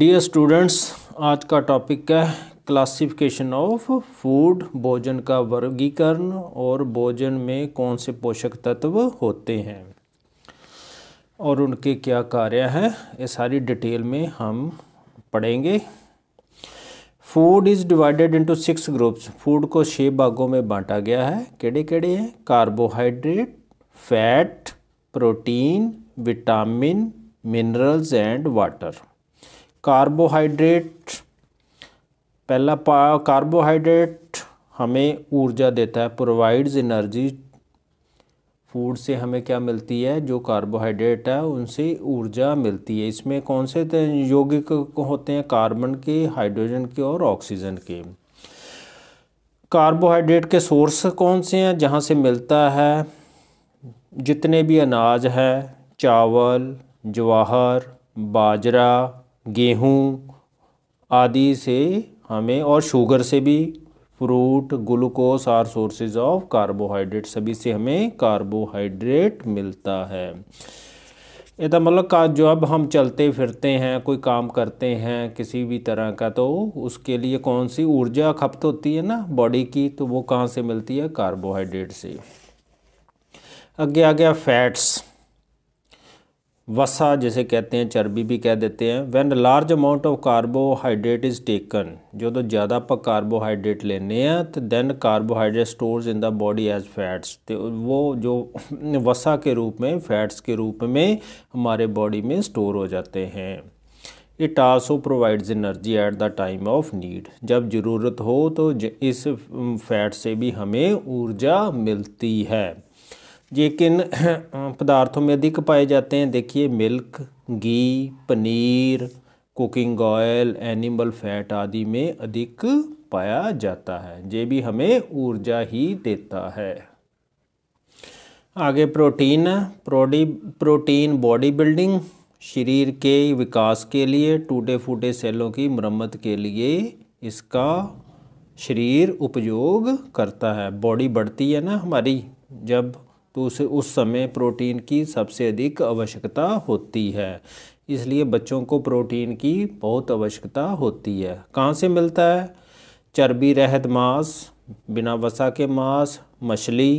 dear students आज का topic है क्लासिफिकेशन ऑफ फूड भोजन का वर्गीकरण और भोजन में कौन से पोषक तत्व होते हैं और उनके क्या कार्य हैं ये सारी डिटेल में हम पढ़ेंगे food is divided into six groups food को छः भागों में बांटा गया है केड़े केड़े हैं carbohydrate fat protein vitamin minerals and water carbohydrate पहला पा कार्बोहाइड्रेट हमें ऊर्जा देता है प्रोवाइड्स एनर्जी फूड से हमें क्या मिलती है जो कार्बोहाइड्रेट है उनसे ऊर्जा मिलती है इसमें कौन से यौगिक होते हैं कार्बन के हाइड्रोजन के और ऑक्सीजन के कार्बोहाइड्रेट के सोर्स कौन से हैं जहाँ से मिलता है जितने भी अनाज है चावल जवाहर बाजरा गेहूँ आदि से हमें और शुगर से भी fruit glucose are sources of carbohydrate सभी से हमें कार्बोहाइड्रेट मिलता है तो मतलब का जो अब हम चलते फिरते हैं कोई काम करते हैं किसी भी तरह का तो उसके लिए कौन सी ऊर्जा खपत होती है ना बॉडी की तो वो कहाँ से मिलती है कार्बोहाइड्रेट से आगे आ गया फैट्स वसा जिसे कहते हैं चर्बी भी कह देते हैं when large amount of carbohydrate is taken जो तो ज़्यादा आप कार्बोहाइड्रेट लेने हैं तो then carbohydrate store in the body as fats तो वो जो वसा के रूप में फैट्स के रूप में हमारे बॉडी में स्टोर हो जाते हैं it also provides energy at the time of need जब ज़रूरत हो तो इस फैट से भी हमें ऊर्जा मिलती है ये किन पदार्थों में अधिक पाए जाते हैं देखिए मिल्क घी पनीर कुकिंग ऑयल एनिमल फैट आदि में अधिक पाया जाता है ये भी हमें ऊर्जा ही देता है आगे प्रोटीन प्रोडी प्रोटीन बॉडी बिल्डिंग शरीर के विकास के लिए टूटे फूटे सेलों की मरम्मत के लिए इसका शरीर उपयोग करता है बॉडी बढ़ती है ना हमारी जब तो उसे उस समय प्रोटीन की सबसे अधिक आवश्यकता होती है इसलिए बच्चों को प्रोटीन की बहुत आवश्यकता होती है कहाँ से मिलता है चर्बी रहत मांस बिना वसा के मांस मछली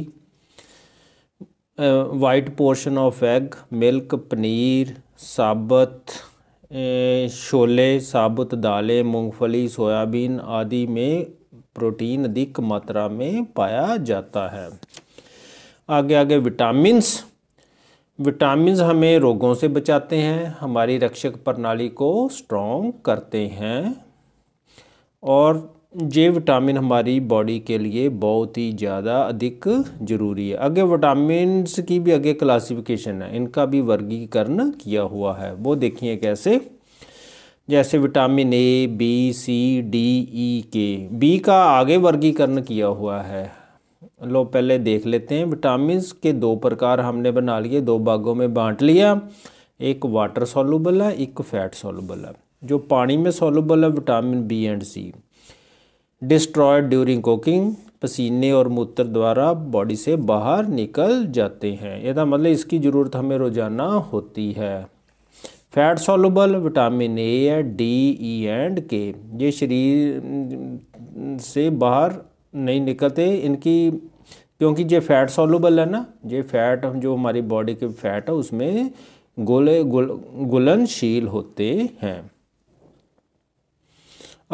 white portion of egg milk पनीर साबुत छोले साबुत दालें मूंगफली सोयाबीन आदि में प्रोटीन अधिक मात्रा में पाया जाता है आगे आगे विटामिन्स विटामिन हमें रोगों से बचाते हैं हमारी रक्षक प्रणाली को स्ट्रॉन्ग करते हैं और ये विटामिन हमारी बॉडी के लिए बहुत ही ज़्यादा अधिक ज़रूरी है आगे विटामिन की भी आगे क्लासिफिकेशन है इनका भी वर्गीकरण किया हुआ है वो देखिए कैसे जैसे vitamin A B C D E K B का आगे वर्गीकरण किया हुआ है लो पहले देख लेते हैं विटामिन के दो प्रकार हमने बना लिए दो भागों में बांट लिया एक वाटर सोलूबल है एक फैट सोलूबल है जो पानी में सॉलूबल है vitamin B and C destroyed during cooking पसीने और मूत्र द्वारा बॉडी से बाहर निकल जाते हैं यह मतलब इसकी ज़रूरत हमें रोज़ाना होती है फैट सोलूबल विटामिन ए है डी ई एंड के ये शरीर से बाहर नहीं निकलते इनकी क्योंकि ये फैट सॉलूबल है ना ये फैट जो हमारी बॉडी के फैट है उसमें गोले गुल, गुलनशील होते हैं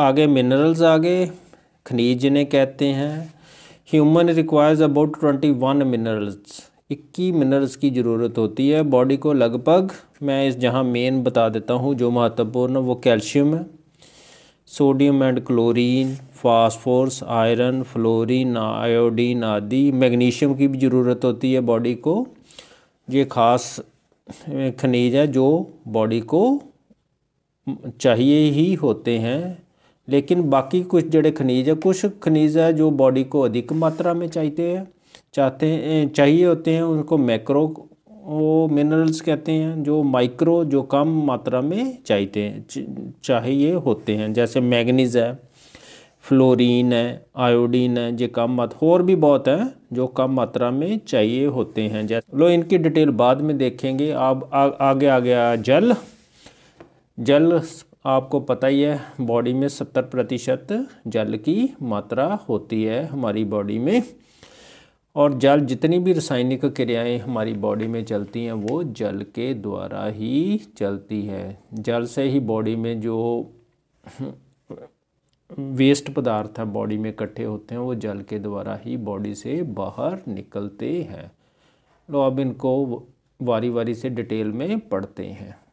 आगे मिनरल्स आगे खनिज जिन्हें कहते हैं human requires about twenty one minerals इक्की मिनरल्स की ज़रूरत होती है बॉडी को लगभग मैं इस जहाँ मेन बता देता हूँ जो महत्वपूर्ण वो कैल्शियम है sodium and chlorine phosphorus iron fluorine iodine आदि मैग्नीशियम की भी ज़रूरत होती है बॉडी को ये खास खनिज है जो बॉडी को चाहिए ही होते हैं लेकिन बाकी कुछ जड़े खनिज है कुछ खनिज है जो बॉडी को अधिक मात्रा में चाहते हैं चाहते हैं चाहिए होते हैं उनको मैक्रो वो मिनरल्स कहते हैं जो माइक्रो जो कम मात्रा में चाहते हैं चाहिए होते हैं जैसे मैगनीज है फ्लोरीन है आयोडीन है ये कम मात्रा और भी बहुत हैं जो कम मात्रा में चाहिए होते हैं जैसे लो इनकी डिटेल बाद में देखेंगे आप आगे आ गया जल जल आपको पता ही है बॉडी में सत्तर प्रतिशत जल की मात्रा होती है हमारी बॉडी में और जल जितनी भी रासायनिक क्रियाएं हमारी बॉडी में चलती हैं वो जल के द्वारा ही चलती है जल से ही बॉडी में जो वेस्ट पदार्थ है बॉडी में इकट्ठे होते हैं वो जल के द्वारा ही बॉडी से बाहर निकलते हैं लो तो अब इनको वारी वारी से डिटेल में पढ़ते हैं